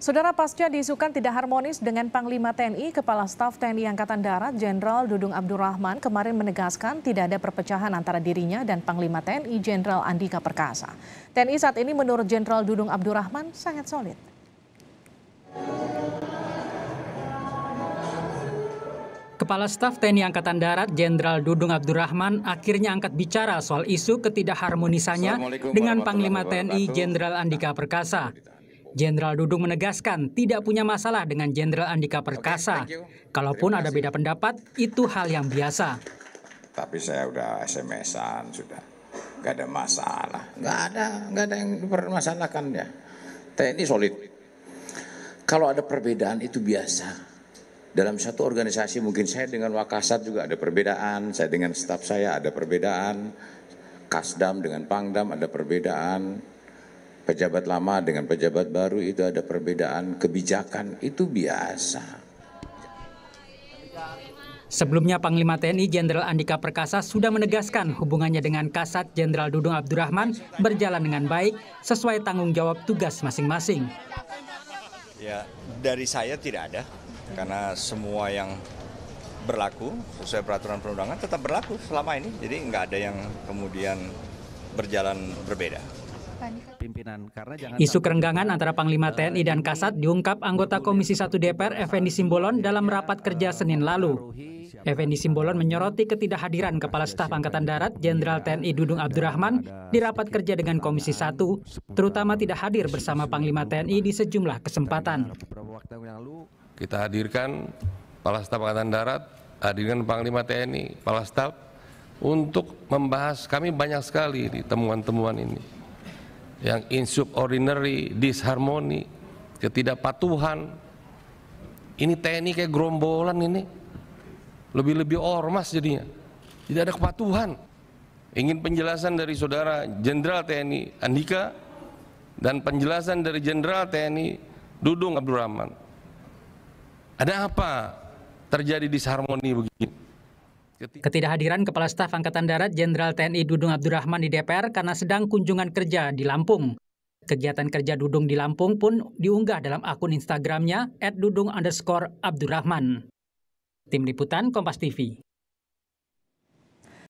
Saudara pasca diisukan tidak harmonis dengan Panglima TNI, Kepala Staf TNI Angkatan Darat Jenderal Dudung Abdurrahman kemarin menegaskan tidak ada perpecahan antara dirinya dan Panglima TNI Jenderal Andika Perkasa. TNI saat ini menurut Jenderal Dudung Abdurrahman sangat solid. Kepala Staf TNI Angkatan Darat Jenderal Dudung Abdurrahman akhirnya angkat bicara soal isu ketidakharmonisannya dengan Panglima TNI Jenderal Andika Perkasa. Jenderal Dudung menegaskan tidak punya masalah dengan Jenderal Andika Perkasa. Okay, Kalaupun ada beda pendapat, itu hal yang biasa. Tapi saya udah SMS-an sudah. Gak ada masalah. Gak ada, gak ada yang dipermasalahkan ya. TNI solid. Kalau ada perbedaan itu biasa. Dalam satu organisasi mungkin saya dengan Wakasat juga ada perbedaan, saya dengan staf saya ada perbedaan, Kasdam dengan Pangdam ada perbedaan, pejabat lama dengan pejabat baru itu ada perbedaan kebijakan itu biasa. Sebelumnya Panglima TNI Jenderal Andika Perkasa sudah menegaskan hubungannya dengan Kasat Jenderal Dudung Abdurrahman berjalan dengan baik sesuai tanggung jawab tugas masing-masing. Ya, dari saya tidak ada karena semua yang berlaku sesuai peraturan perundangan tetap berlaku selama ini. Jadi nggak ada yang kemudian berjalan berbeda pimpinan karena jangan Isu kerenggangan antara Panglima TNI dan Kasat diungkap anggota Komisi 1 DPR Effendi Simbolon dalam rapat kerja Senin lalu. Effendi Simbolon menyoroti ketidakhadiran Kepala Staf Angkatan Darat Jenderal TNI Dudung Abdurrahman di rapat kerja dengan Komisi 1, terutama tidak hadir bersama Panglima TNI di sejumlah kesempatan. Kita hadirkan Kepala Staf Angkatan Darat, hadirkan Panglima TNI, Kepala Staf untuk membahas kami banyak sekali di temuan-temuan ini yang insubordinary, disharmoni, ketidakpatuhan. Ini TNI kayak gerombolan ini. Lebih-lebih ormas jadinya. Tidak ada kepatuhan. Ingin penjelasan dari saudara Jenderal TNI Andika dan penjelasan dari Jenderal TNI Dudung Abdurrahman. Ada apa terjadi disharmoni begini? Ketidakhadiran Kepala Staf Angkatan Darat Jenderal TNI Dudung Abdurrahman di DPR karena sedang kunjungan kerja di Lampung. Kegiatan kerja Dudung di Lampung pun diunggah dalam akun Instagramnya @dudung_abdurrahman. Tim Liputan Kompas TV